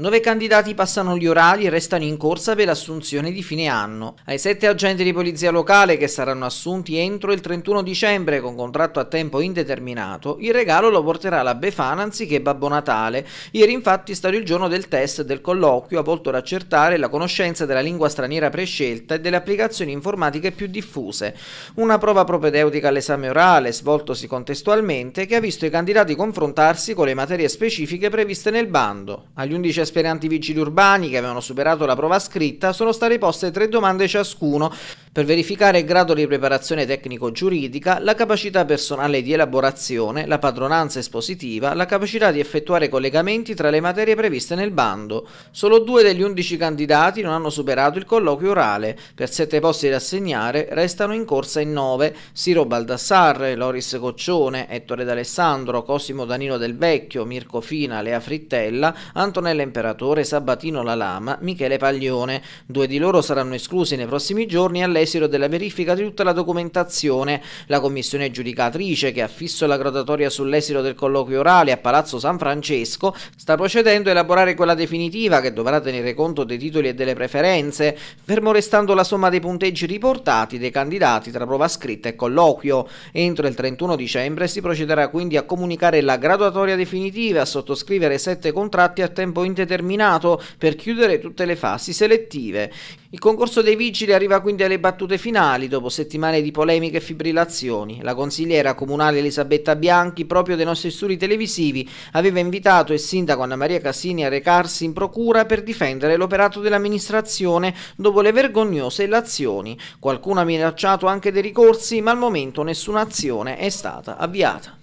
Nove candidati passano gli orali e restano in corsa per l'assunzione di fine anno. Ai sette agenti di polizia locale che saranno assunti entro il 31 dicembre con contratto a tempo indeterminato, il regalo lo porterà la Befana anziché Babbo Natale. Ieri infatti è stato il giorno del test del colloquio volto ad accertare la conoscenza della lingua straniera prescelta e delle applicazioni informatiche più diffuse. Una prova propedeutica all'esame orale svoltosi contestualmente che ha visto i candidati confrontarsi con le materie specifiche previste nel bando. Agli 11 aspiranti vigili urbani che avevano superato la prova scritta sono state poste tre domande ciascuno per verificare il grado di preparazione tecnico-giuridica, la capacità personale di elaborazione, la padronanza espositiva, la capacità di effettuare collegamenti tra le materie previste nel bando. Solo due degli undici candidati non hanno superato il colloquio orale. Per sette posti da assegnare restano in corsa in nove Siro Baldassarre, Loris Coccione, Ettore D'Alessandro, Cosimo Danilo Del Vecchio, Mirko Fina, Lea Frittella, Antonella Imperatore, Sabatino Lalama, Michele Paglione. Due di loro saranno esclusi nei prossimi giorni all'estero esito della verifica di tutta la documentazione. La commissione giudicatrice, che ha fisso la gradatoria sull'esito del colloquio orale a Palazzo San Francesco, sta procedendo a elaborare quella definitiva che dovrà tenere conto dei titoli e delle preferenze, fermo restando la somma dei punteggi riportati dei candidati tra prova scritta e colloquio. Entro il 31 dicembre si procederà quindi a comunicare la graduatoria definitiva, e a sottoscrivere sette contratti a tempo indeterminato per chiudere tutte le fasi selettive. Il concorso dei vigili arriva quindi alle battaglie battute finali, dopo settimane di polemiche e fibrillazioni, la consigliera comunale Elisabetta Bianchi, proprio dei nostri studi televisivi, aveva invitato il sindaco Anna Maria Cassini a recarsi in procura per difendere l'operato dell'amministrazione dopo le vergognose illazioni. Qualcuno ha minacciato anche dei ricorsi, ma al momento nessuna azione è stata avviata.